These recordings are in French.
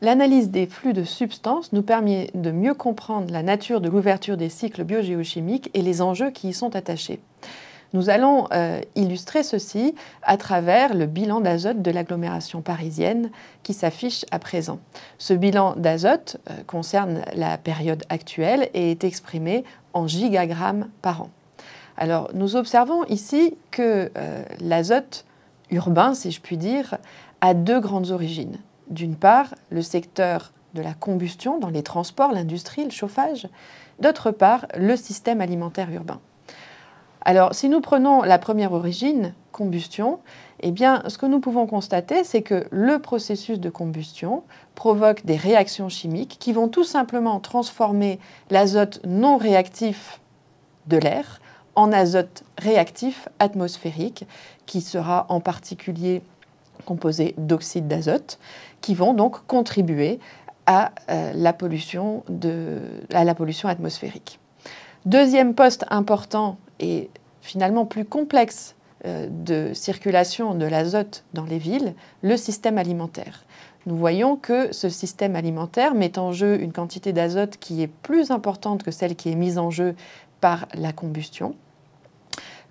L'analyse des flux de substances nous permet de mieux comprendre la nature de l'ouverture des cycles biogéochimiques et les enjeux qui y sont attachés. Nous allons euh, illustrer ceci à travers le bilan d'azote de l'agglomération parisienne qui s'affiche à présent. Ce bilan d'azote euh, concerne la période actuelle et est exprimé en gigagrammes par an. Alors nous observons ici que euh, l'azote urbain, si je puis dire, a deux grandes origines d'une part, le secteur de la combustion dans les transports, l'industrie, le chauffage, d'autre part, le système alimentaire urbain. Alors, si nous prenons la première origine, combustion, eh bien, ce que nous pouvons constater, c'est que le processus de combustion provoque des réactions chimiques qui vont tout simplement transformer l'azote non réactif de l'air en azote réactif atmosphérique, qui sera en particulier composés d'oxyde d'azote, qui vont donc contribuer à, euh, la pollution à la pollution atmosphérique. Deuxième poste important et finalement plus complexe euh, de circulation de l'azote dans les villes, le système alimentaire. Nous voyons que ce système alimentaire met en jeu une quantité d'azote qui est plus importante que celle qui est mise en jeu par la combustion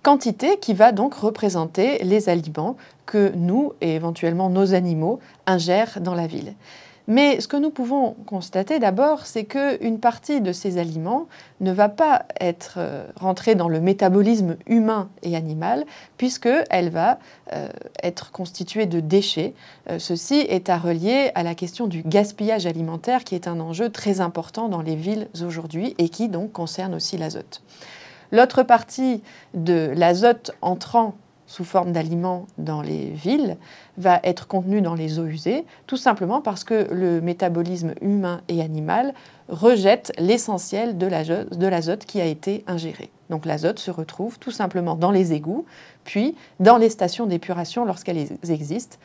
quantité qui va donc représenter les aliments que nous et éventuellement nos animaux ingèrent dans la ville. Mais ce que nous pouvons constater d'abord, c'est qu'une partie de ces aliments ne va pas être euh, rentrée dans le métabolisme humain et animal, puisqu'elle va euh, être constituée de déchets. Euh, ceci est à relier à la question du gaspillage alimentaire, qui est un enjeu très important dans les villes aujourd'hui et qui donc concerne aussi l'azote. L'autre partie de l'azote entrant sous forme d'aliments dans les villes va être contenue dans les eaux usées, tout simplement parce que le métabolisme humain et animal rejette l'essentiel de l'azote qui a été ingéré. Donc l'azote se retrouve tout simplement dans les égouts, puis dans les stations d'épuration lorsqu'elles existent.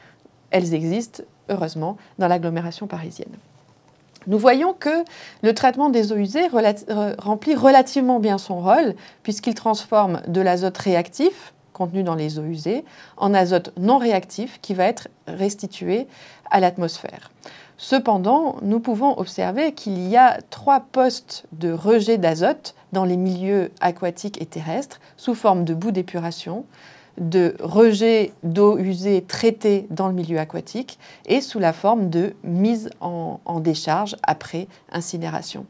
Elles existent, heureusement, dans l'agglomération parisienne. Nous voyons que le traitement des eaux usées euh, remplit relativement bien son rôle puisqu'il transforme de l'azote réactif contenu dans les eaux usées en azote non réactif qui va être restitué à l'atmosphère. Cependant, nous pouvons observer qu'il y a trois postes de rejet d'azote dans les milieux aquatiques et terrestres sous forme de boues d'épuration, de rejet d'eau usée traitée dans le milieu aquatique et sous la forme de mise en, décharge après incinération.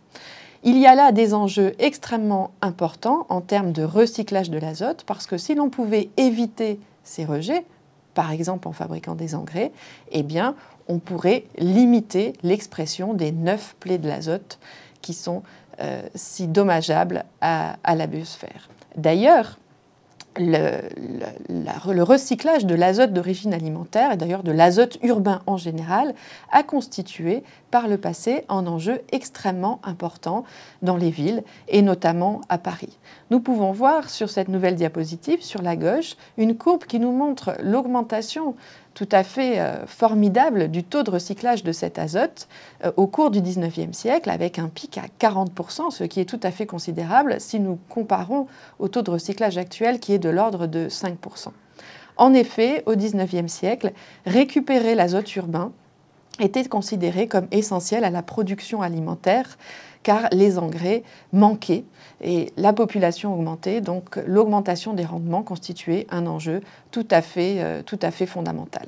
Il y a là des enjeux extrêmement importants en termes de recyclage de l'azote parce que si l'on pouvait éviter ces rejets, par exemple en fabriquant des engrais, eh bien, on pourrait limiter l'expression des neuf plaies de l'azote qui sont euh, si dommageables à la biosphère. D'ailleurs, le, recyclage de l'azote d'origine alimentaire et d'ailleurs de l'azote urbain en général a constitué par le passé un enjeu extrêmement important dans les villes et notamment à Paris. Nous pouvons voir sur cette nouvelle diapositive, sur la gauche, une courbe qui nous montre l'augmentation tout à fait euh, formidable du taux de recyclage de cet azote euh, au cours du 19e siècle, avec un pic à 40%, ce qui est tout à fait considérable si nous comparons au taux de recyclage actuel qui est de l'ordre de 5%. En effet, au 19e siècle, récupérer l'azote urbain était considéré comme essentiel à la production alimentaire car les engrais manquaient et la population augmentait, donc l'augmentation des rendements constituait un enjeu tout à fait, euh, tout à fait fondamental.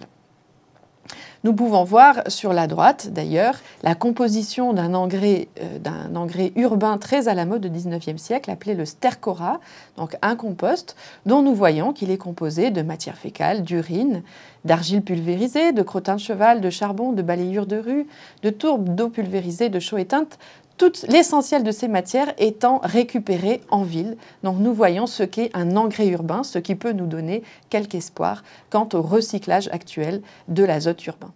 Nous pouvons voir sur la droite, d'ailleurs, la composition d'un engrais, euh, d'un engrais urbain très à la mode du XIXe siècle, appelé le stercora, donc un compost, dont nous voyons qu'il est composé de matières fécales, d'urine, d'argile pulvérisée, de crottin de cheval, de charbon, de balayures de rue, de tourbe, d'eau pulvérisée, de chaux éteinte, tout l'essentiel de ces matières étant récupéré en ville. Donc nous voyons ce qu'est un engrais urbain, ce qui peut nous donner quelque espoir quant au recyclage actuel de l'azote urbain.